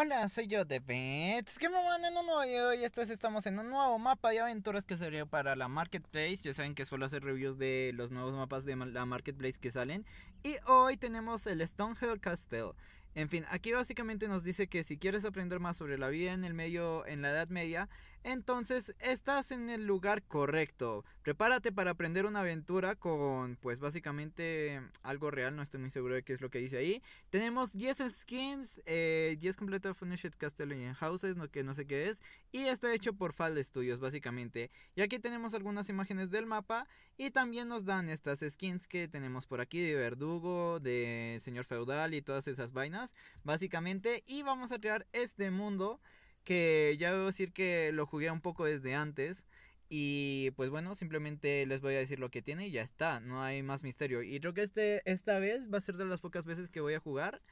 Hola, soy yo de Bets. que me mandan en un nuevo video? Y esta estamos en un nuevo mapa de aventuras que sería para la Marketplace. Ya saben que suelo hacer reviews de los nuevos mapas de la Marketplace que salen. Y hoy tenemos el Stonehill Castle. En fin, aquí básicamente nos dice que si quieres aprender más sobre la vida en el medio, en la Edad Media, entonces estás en el lugar correcto. Prepárate para aprender una aventura con, pues básicamente algo real, no estoy muy seguro de qué es lo que dice ahí. Tenemos 10 skins, eh, 10 completos de en Houses, no, que no sé qué es. Y está hecho por Fall Studios, básicamente. Y aquí tenemos algunas imágenes del mapa. Y también nos dan estas skins que tenemos por aquí de verdugo, de señor feudal y todas esas vainas, básicamente. Y vamos a crear este mundo que ya debo decir que lo jugué un poco desde antes. Y pues bueno, simplemente les voy a decir lo que tiene y ya está, no hay más misterio. Y creo que este, esta vez va a ser de las pocas veces que voy a jugar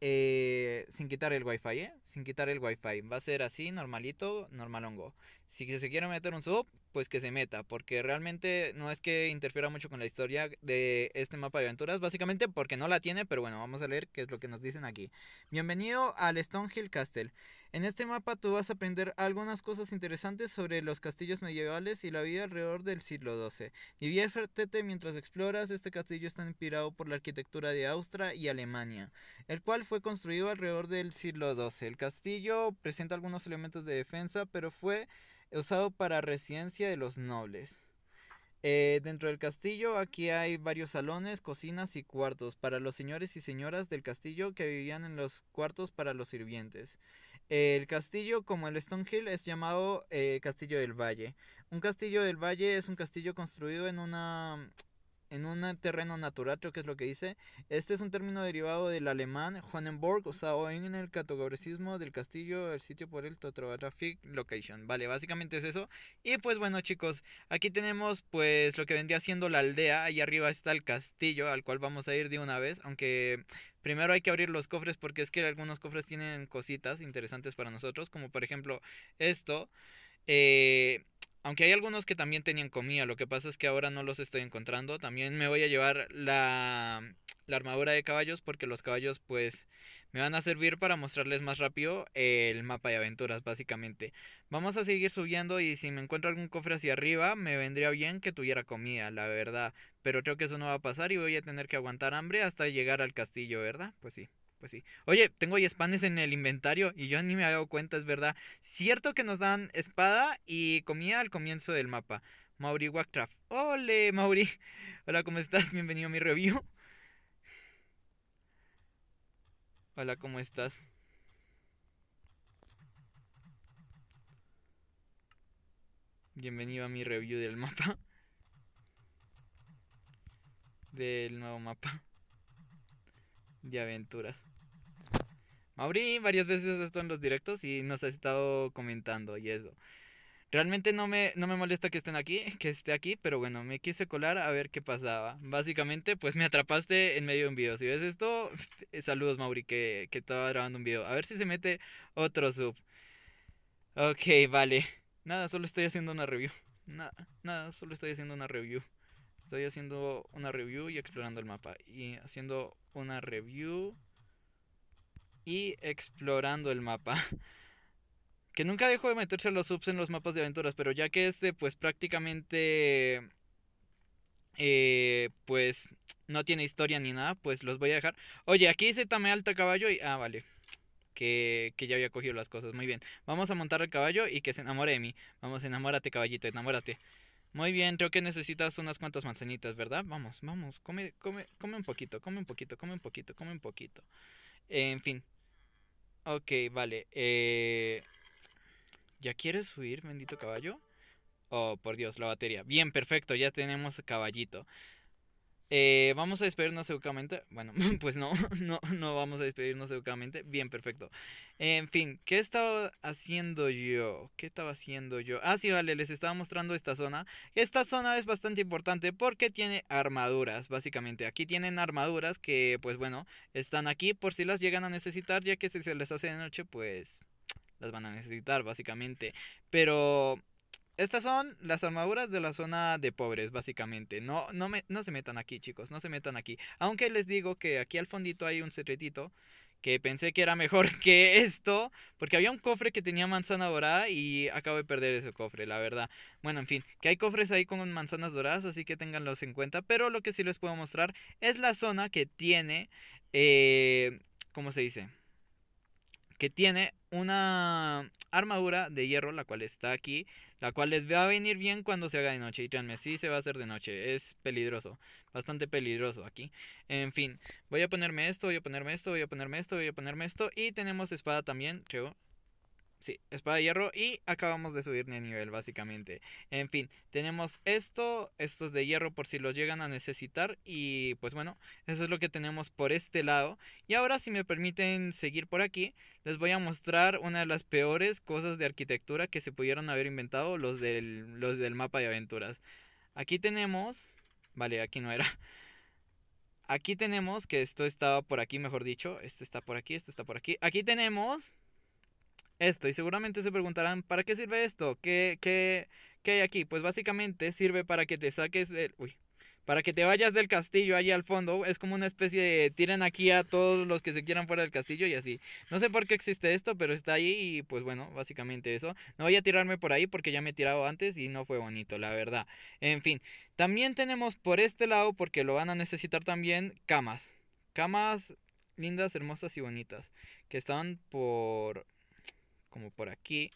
eh, sin quitar el wifi, ¿eh? Sin quitar el wifi. Va a ser así, normalito, normalongo. Si se quiere meter un sub, pues que se meta, porque realmente no es que interfiera mucho con la historia de este mapa de aventuras, básicamente porque no la tiene, pero bueno, vamos a leer qué es lo que nos dicen aquí. Bienvenido al Stonehill Castle. En este mapa tú vas a aprender algunas cosas interesantes sobre los castillos medievales y la vida alrededor del siglo XII. Diviértete mientras exploras, este castillo está inspirado por la arquitectura de Austria y Alemania, el cual fue construido alrededor del siglo XII. El castillo presenta algunos elementos de defensa, pero fue usado para residencia de los nobles. Eh, dentro del castillo aquí hay varios salones, cocinas y cuartos para los señores y señoras del castillo que vivían en los cuartos para los sirvientes. El castillo, como el Stonehill, es llamado eh, Castillo del Valle. Un castillo del valle es un castillo construido en una en un terreno natural, creo que es lo que dice. Este es un término derivado del alemán sea, usado en el categoricismo del castillo, el sitio por el topographic location. Vale, básicamente es eso. Y pues bueno, chicos, aquí tenemos pues lo que vendría siendo la aldea. Ahí arriba está el castillo, al cual vamos a ir de una vez, aunque Primero hay que abrir los cofres porque es que algunos cofres tienen cositas interesantes para nosotros, como por ejemplo esto. Eh, aunque hay algunos que también tenían comida, lo que pasa es que ahora no los estoy encontrando. También me voy a llevar la, armadura de caballos porque los caballos pues me van a servir para mostrarles más rápido el mapa de aventuras básicamente. Vamos a seguir subiendo y si me encuentro algún cofre hacia arriba me vendría bien que tuviera comida, la verdad. Pero creo que eso no va a pasar y voy a tener que aguantar hambre hasta llegar al castillo, ¿verdad? Pues sí. Pues Oye, tengo yespanes en el inventario y yo ni me había dado cuenta, es verdad. Cierto que nos dan espada y comida al comienzo del mapa. Mauri Wackcraft. ¡Ole, Mauri! Hola, ¿cómo estás? Bienvenido a mi review. Hola, ¿cómo estás? Bienvenido a mi review del mapa. Del nuevo mapa. De aventuras. Mauri varias veces esto en los directos y nos ha estado comentando y eso. Realmente no me, no me molesta que estén aquí, que esté aquí, pero bueno, me quise colar a ver qué pasaba. Básicamente, pues me atrapaste en medio de un video. Si ves esto, eh, saludos Mauri, que, estaba grabando un video. A ver si se mete otro sub. Ok, vale. Nada, solo estoy haciendo una review. Nada, nada, solo estoy haciendo una review. Estoy haciendo una review y explorando el mapa. Y haciendo una review y explorando el mapa. Que nunca dejo de meterse los subs en los mapas de aventuras, pero ya que este pues prácticamente eh, pues no tiene historia ni nada, pues los voy a dejar. Oye, aquí se Tame alta caballo y... Ah, vale. Que, que, ya había cogido las cosas. Muy bien. Vamos a montar el caballo y que se enamore de mí. Vamos, enamórate, caballito, enamórate. Muy bien, creo que necesitas unas cuantas manzanitas, ¿verdad? Vamos, vamos, come, come, come un poquito, come un poquito, come un poquito, come un poquito. En fin, Ok, vale. Eh, ¿Ya quieres subir, bendito caballo? Oh, por Dios, la batería. Bien, perfecto, ya tenemos caballito. Eh, ¿Vamos a despedirnos educadamente, Bueno, pues no, no, no vamos a despedirnos educadamente, Bien, perfecto. En fin, ¿qué estaba haciendo yo? ¿Qué estaba haciendo yo? Ah, sí, vale, les estaba mostrando esta zona. Esta zona es bastante importante porque tiene armaduras, básicamente. Aquí tienen armaduras que, pues bueno, están aquí por si las llegan a necesitar, ya que si se les hace de noche, pues las van a necesitar, básicamente. Pero estas son las armaduras de la zona de pobres, básicamente. No, no, me, no se metan aquí, chicos, no se metan aquí. Aunque les digo que aquí al fondito hay un secretito que pensé que era mejor que esto, porque había un cofre que tenía manzana dorada y acabo de perder ese cofre, la verdad. Bueno, en fin, que hay cofres ahí con manzanas doradas, así que tenganlos en cuenta, pero lo que sí les puedo mostrar es la zona que tiene, eh, ¿cómo se dice? Que tiene una, armadura de hierro, la cual está aquí, la cual les va a venir bien cuando se haga de noche. Y créanme, sí se va a hacer de noche, es peligroso, bastante peligroso aquí. En fin, voy a ponerme esto, voy a ponerme esto, voy a ponerme esto, voy a ponerme esto. Y tenemos espada también, creo. Sí, espada de hierro y acabamos de subir de nivel básicamente. En fin, tenemos esto, estos de hierro por si los llegan a necesitar y pues bueno, eso es lo que tenemos por este lado. Y ahora si me permiten seguir por aquí, les voy a mostrar una de las peores cosas de arquitectura que se pudieron haber inventado los del, los del mapa de aventuras. Aquí tenemos, vale, aquí no era. Aquí tenemos que esto estaba por aquí, mejor dicho, este está por aquí, este está por aquí. Aquí tenemos esto. Y seguramente se preguntarán, ¿para qué sirve esto? ¿Qué, qué, qué hay aquí? Pues básicamente sirve para que te saques el... Uy, para que te vayas del castillo ahí al fondo. Es como una especie de tiran aquí a todos los que se quieran fuera del castillo y así. No sé por qué existe esto, pero está ahí y pues bueno, básicamente eso. No voy a tirarme por ahí porque ya me he tirado antes y no fue bonito, la verdad. En fin, también tenemos por este lado, porque lo van a necesitar también, camas. Camas lindas, hermosas y bonitas. Que están por como por aquí.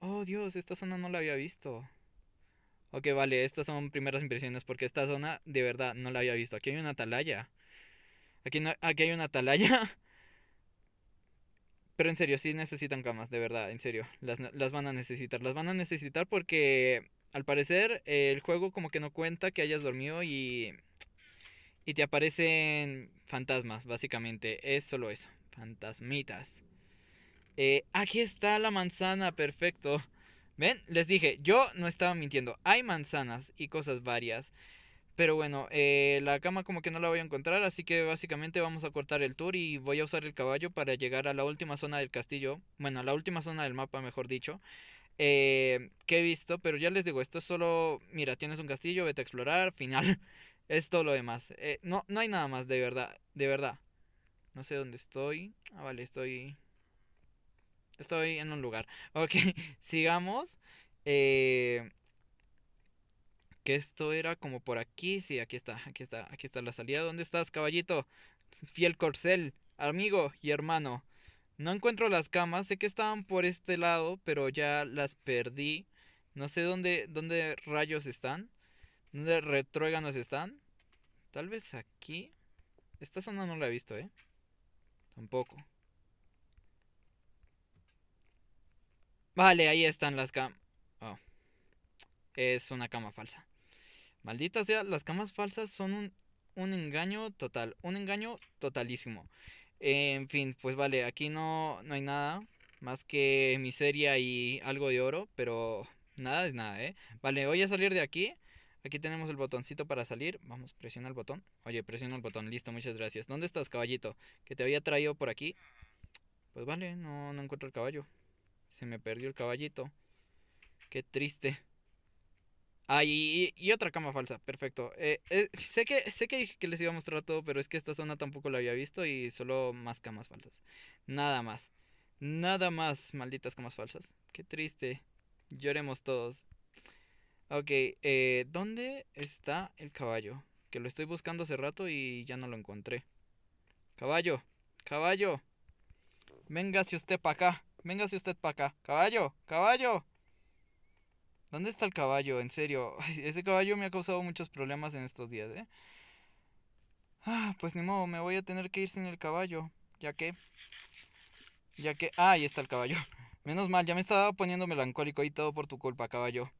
Oh, Dios, esta zona no la había visto. Ok, vale, estas son primeras impresiones porque esta zona de verdad no la había visto. Aquí hay una atalaya. Aquí, hay una atalaya. Pero en serio, sí necesitan camas, de verdad, en serio. Las, las van a necesitar. Las van a necesitar porque al parecer el juego como que no cuenta que hayas dormido y, y te aparecen fantasmas, básicamente. Es solo eso, fantasmitas. Eh, aquí está la manzana, perfecto. ¿Ven? Les dije, yo no estaba mintiendo. Hay manzanas y cosas varias. Pero bueno, eh, la cama como que no la voy a encontrar, así que básicamente vamos a cortar el tour y voy a usar el caballo para llegar a la última zona del castillo. Bueno, a la última zona del mapa, mejor dicho. Eh, que he visto, pero ya les digo, esto es solo, mira, tienes un castillo, vete a explorar, final. Es todo lo demás. no, no hay nada más, de verdad, de verdad. No sé dónde estoy. Ah, vale, estoy Estoy en un lugar. Ok, sigamos. Eh, que esto era como por aquí. Sí, aquí está, aquí está, aquí está la salida. ¿Dónde estás, caballito? Fiel corcel, amigo y hermano. No encuentro las camas, sé que estaban por este lado, pero ya las perdí. No sé dónde, dónde rayos están. ¿Dónde retruéganos están? Tal vez aquí. Esta zona no la he visto, ¿eh? Tampoco. Vale, ahí están las camas. Oh, es una cama falsa. Maldita sea, las camas falsas son un, engaño total. Un engaño totalísimo. en fin, pues vale, aquí no, no hay nada más que miseria y algo de oro, pero nada es nada, ¿eh? Vale, voy a salir de aquí. Aquí tenemos el botoncito para salir. Vamos, presiona el botón. Oye, presiona el botón. Listo, muchas gracias. ¿Dónde estás, caballito? Que te había traído por aquí. Pues vale, no, no encuentro el caballo. Se me perdió el caballito. Qué triste. Ah, y, otra cama falsa, perfecto. Eh, eh, sé, que, sé que dije que les iba a mostrar todo, pero es que esta zona tampoco la había visto y solo más camas falsas. Nada más. Nada más, malditas camas falsas. Qué triste. Lloremos todos. Ok, eh, ¿dónde está el caballo? Que lo estoy buscando hace rato y ya no lo encontré. Caballo, caballo. Venga si usted para acá. Véngase usted para acá. Caballo, caballo. ¿Dónde está el caballo? En serio, ese caballo me ha causado muchos problemas en estos días, ¿eh? Ah, pues ni modo, me voy a tener que ir sin el caballo. Ya que... Ya que... Ah, ahí está el caballo. Menos mal, ya me estaba poniendo melancólico y todo por tu culpa, caballo.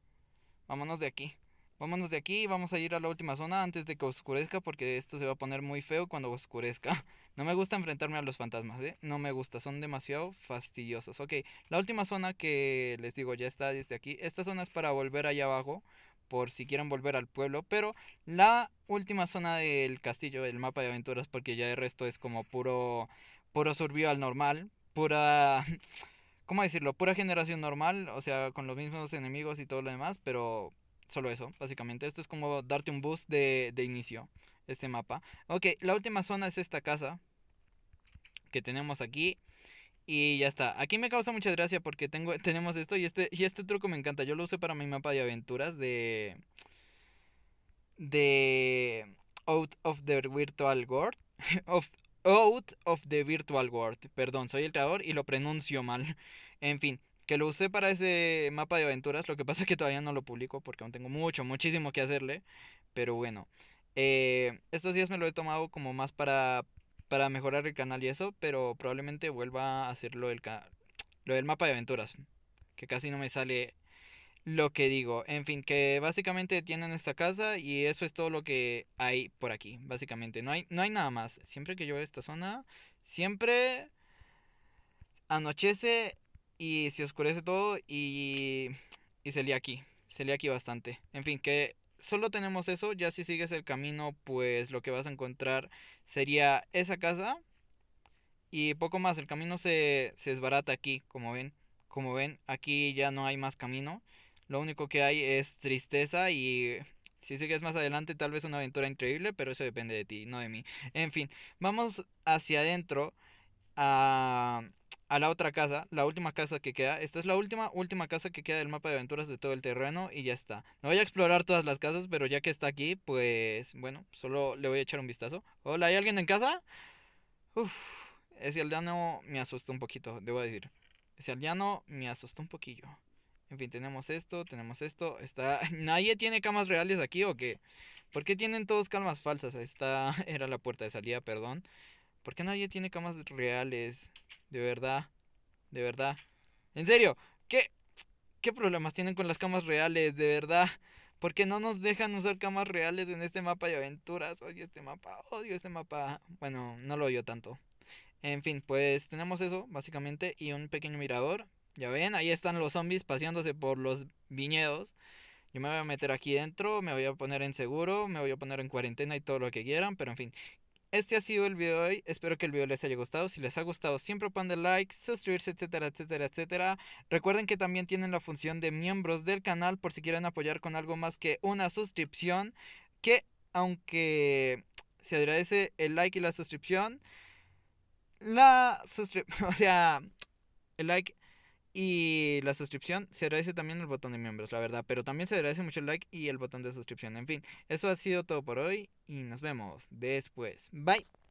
Vámonos de aquí. Vámonos de aquí, vamos a ir a la última zona antes de que oscurezca porque esto se va a poner muy feo cuando oscurezca. No me gusta enfrentarme a los fantasmas, ¿eh? No me gusta, son demasiado fastidiosos. Ok, la última zona que les digo ya está desde aquí. Esta zona es para volver allá abajo, por si quieren volver al pueblo. Pero la última zona del castillo, del mapa de aventuras, porque ya el resto es como puro, puro survival normal, pura... ¿Cómo decirlo? Pura generación normal, o sea, con los mismos enemigos y todo lo demás, pero solo eso, básicamente. Esto es como darte un boost de, de inicio este mapa. Ok, la última zona es esta casa que tenemos aquí. Y ya está. Aquí me causa mucha gracia porque tengo, tenemos esto y este, y este truco me encanta. Yo lo usé para mi mapa de aventuras de... De... Out of the Virtual World. Of, out of the Virtual World. Perdón, soy el creador y lo pronuncio mal. En fin, que lo usé para ese mapa de aventuras. Lo que pasa es que todavía no lo publico porque aún tengo mucho, muchísimo que hacerle. Pero bueno. Eh, estos días me lo he tomado como más para, para mejorar el canal y eso, pero probablemente vuelva a hacerlo el lo del mapa de aventuras, que casi no me sale lo que digo. En fin, que básicamente tienen esta casa y eso es todo lo que hay por aquí, básicamente. No hay, no hay nada más. Siempre que yo veo esta zona, siempre anochece y se oscurece todo y, y se aquí. Se aquí bastante. En fin, que solo tenemos eso, ya si sigues el camino, pues lo que vas a encontrar sería esa casa y poco más. El camino se, se esbarata aquí, como ven. Como ven, aquí ya no hay más camino. Lo único que hay es tristeza y si sigues más adelante tal vez una aventura increíble, pero eso depende de ti, no de mí. En fin, vamos hacia adentro a... Ah, a la otra casa, la última casa que queda. Esta es la última, última casa que queda del mapa de aventuras de todo el terreno y ya está. No voy a explorar todas las casas, pero ya que está aquí, pues bueno, solo le voy a echar un vistazo. Hola, ¿hay alguien en casa? Uf, ese aldeano me asustó un poquito, debo decir. Ese aldeano me asustó un poquillo. En fin, tenemos esto, tenemos esto. Está... ¿Nadie tiene camas reales aquí o qué? ¿Por qué tienen todos camas falsas? Esta era la puerta de salida, perdón. ¿Por qué nadie tiene camas reales? De verdad. De verdad. En serio, ¿qué, qué problemas tienen con las camas reales? De verdad. ¿Por qué no nos dejan usar camas reales en este mapa de aventuras? Odio este mapa, odio este mapa. Bueno, no lo odio tanto. En fin, pues tenemos eso, básicamente, y un pequeño mirador. Ya ven, ahí están los zombies paseándose por los viñedos. Yo me voy a meter aquí dentro, me voy a poner en seguro, me voy a poner en cuarentena y todo lo que quieran, pero en fin, este ha sido el video de hoy. Espero que el video les haya gustado. Si les ha gustado, siempre pongan like, suscribirse, etcétera, etcétera, etcétera. Recuerden que también tienen la función de miembros del canal por si quieren apoyar con algo más que una suscripción. Que aunque se agradece el like y la suscripción, la suscripción, o sea, el like y la suscripción, se agradece también el botón de miembros, la verdad, pero también se agradece mucho el like y el botón de suscripción. En fin, eso ha sido todo por hoy y nos vemos después. Bye.